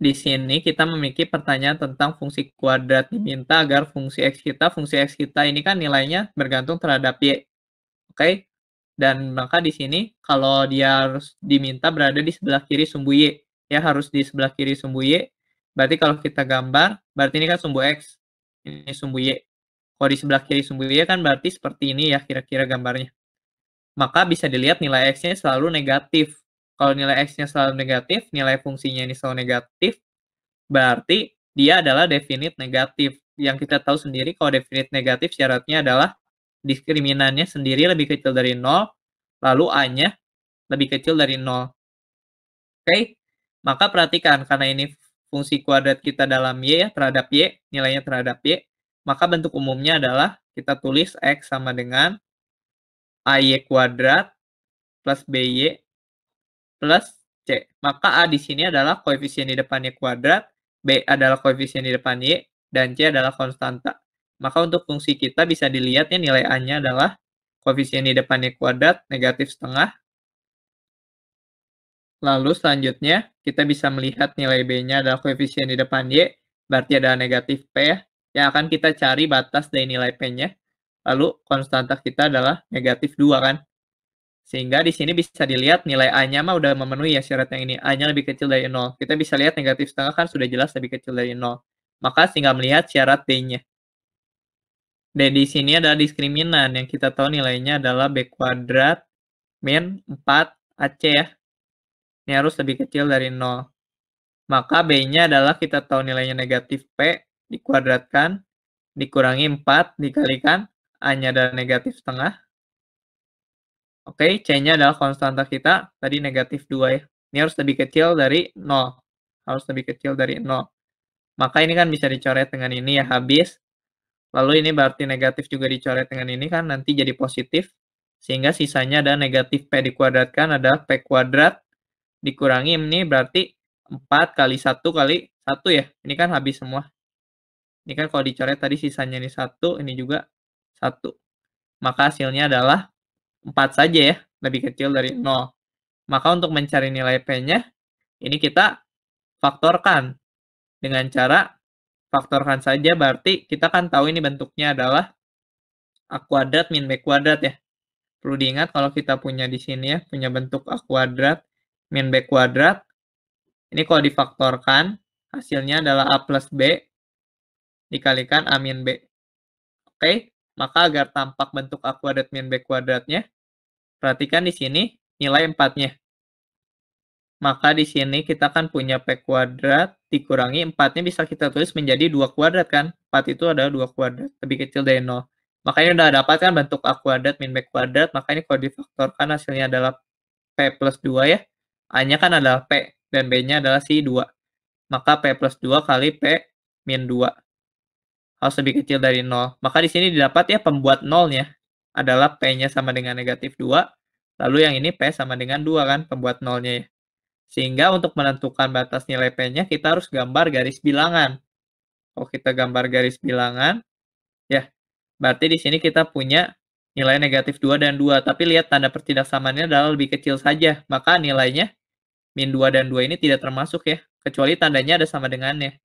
di sini kita memiliki pertanyaan tentang fungsi kuadrat diminta agar fungsi x kita, fungsi x kita ini kan nilainya bergantung terhadap y. Oke. Okay? Dan maka di sini kalau dia harus diminta berada di sebelah kiri sumbu y, ya harus di sebelah kiri sumbu y. Berarti kalau kita gambar, berarti ini kan sumbu x, ini sumbu y. Kalau di sebelah kiri sumbu y kan berarti seperti ini ya kira-kira gambarnya. Maka bisa dilihat nilai x-nya selalu negatif kalau nilai x-nya selalu negatif, nilai fungsinya ini selalu negatif, berarti dia adalah definite negatif. Yang kita tahu sendiri kalau definite negatif syaratnya adalah diskriminannya sendiri lebih kecil dari 0, lalu A-nya lebih kecil dari 0. Oke, maka perhatikan karena ini fungsi kuadrat kita dalam Y ya, terhadap Y, nilainya terhadap Y, maka bentuk umumnya adalah kita tulis X sama dengan AY kuadrat plus BY plus C. Maka A di sini adalah koefisien di depannya kuadrat, B adalah koefisien di depan Y, dan C adalah konstanta. Maka untuk fungsi kita bisa dilihatnya nilai A-nya adalah koefisien di depannya kuadrat, negatif setengah. Lalu selanjutnya kita bisa melihat nilai B-nya adalah koefisien di depan Y, berarti adalah negatif P ya, yang akan kita cari batas dari nilai P-nya. Lalu konstanta kita adalah negatif 2 kan. Sehingga di sini bisa dilihat nilai A-nya mah udah memenuhi ya syarat yang ini. A-nya lebih kecil dari 0. Kita bisa lihat negatif setengah kan sudah jelas lebih kecil dari 0. Maka tinggal melihat syarat D-nya. D di sini adalah diskriminan yang kita tahu nilainya adalah B kuadrat min 4 AC ya. Ini harus lebih kecil dari 0. Maka B-nya adalah kita tahu nilainya negatif P dikuadratkan dikurangi 4 dikalikan A-nya adalah negatif setengah Oke, C-nya adalah konstanta kita, tadi negatif 2 ya. Ini harus lebih kecil dari 0. Harus lebih kecil dari 0. Maka ini kan bisa dicoret dengan ini ya, habis. Lalu ini berarti negatif juga dicoret dengan ini kan, nanti jadi positif. Sehingga sisanya ada negatif P dikuadratkan, ada P kuadrat dikurangi ini berarti 4 kali 1 kali 1 ya. Ini kan habis semua. Ini kan kalau dicoret tadi sisanya ini 1, ini juga 1. Maka hasilnya adalah 4 saja ya, lebih kecil dari 0. Maka untuk mencari nilai P-nya, ini kita faktorkan. Dengan cara faktorkan saja berarti kita kan tahu ini bentuknya adalah A kuadrat min B kuadrat ya. Perlu diingat kalau kita punya di sini ya, punya bentuk A kuadrat min B kuadrat. Ini kalau difaktorkan, hasilnya adalah A plus B dikalikan A min B. Oke, maka agar tampak bentuk A kuadrat min B kuadratnya, perhatikan di sini nilai 4-nya. Maka di sini kita akan punya P kuadrat dikurangi 4-nya bisa kita tulis menjadi 2 kuadrat kan. 4 itu adalah 2 kuadrat, lebih kecil dari 0. Makanya udah kan bentuk A kuadrat min B kuadrat, ini kalau difaktorkan hasilnya adalah P plus 2 ya. A-nya kan adalah P, dan B-nya adalah si 2. Maka P plus 2 kali P min 2 harus lebih kecil dari 0. Maka di sini didapat ya pembuat nolnya adalah P-nya sama dengan negatif 2. Lalu yang ini P sama dengan 2 kan pembuat nolnya ya. Sehingga untuk menentukan batas nilai P-nya kita harus gambar garis bilangan. Kalau kita gambar garis bilangan, ya berarti di sini kita punya nilai negatif 2 dan 2. Tapi lihat tanda pertidaksamaannya adalah lebih kecil saja. Maka nilainya min 2 dan 2 ini tidak termasuk ya. Kecuali tandanya ada sama dengannya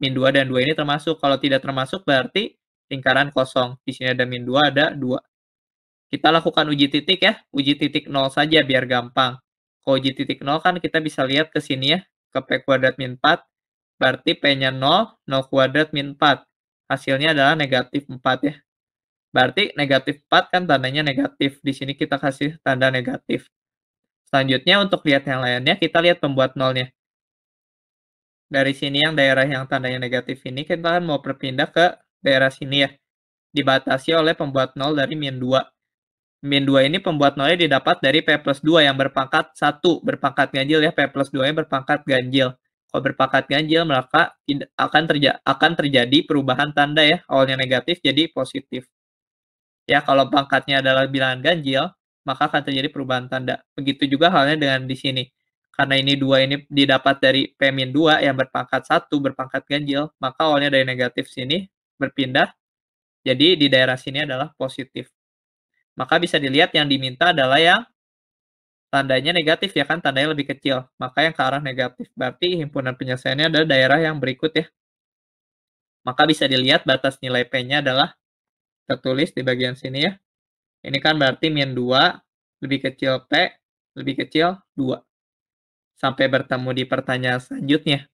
min 2 dan 2 ini termasuk. Kalau tidak termasuk berarti lingkaran kosong. Di sini ada min 2, ada 2. Kita lakukan uji titik ya, uji titik 0 saja biar gampang. Kalau uji titik 0 kan kita bisa lihat ke sini ya, ke P kuadrat min 4. Berarti P-nya 0, 0 kuadrat min 4. Hasilnya adalah negatif 4 ya. Berarti negatif 4 kan tandanya negatif. Di sini kita kasih tanda negatif. Selanjutnya untuk lihat yang lainnya, kita lihat pembuat nolnya dari sini yang daerah yang tandanya negatif ini kita kan mau berpindah ke daerah sini ya. Dibatasi oleh pembuat nol dari min 2. Min 2 ini pembuat nolnya didapat dari P plus 2 yang berpangkat 1, berpangkat ganjil ya. P plus 2 yang berpangkat ganjil. Kalau berpangkat ganjil maka akan, terja akan terjadi perubahan tanda ya. Awalnya negatif jadi positif. Ya kalau pangkatnya adalah bilangan ganjil maka akan terjadi perubahan tanda. Begitu juga halnya dengan di sini karena ini dua ini didapat dari P-2 yang berpangkat satu berpangkat ganjil, maka awalnya dari negatif sini berpindah, jadi di daerah sini adalah positif. Maka bisa dilihat yang diminta adalah yang tandanya negatif ya kan, tandanya lebih kecil. Maka yang ke arah negatif, berarti himpunan penyelesaiannya adalah daerah yang berikut ya. Maka bisa dilihat batas nilai P-nya adalah tertulis di bagian sini ya. Ini kan berarti min 2 lebih kecil P, lebih kecil 2. Sampai bertemu di pertanyaan selanjutnya.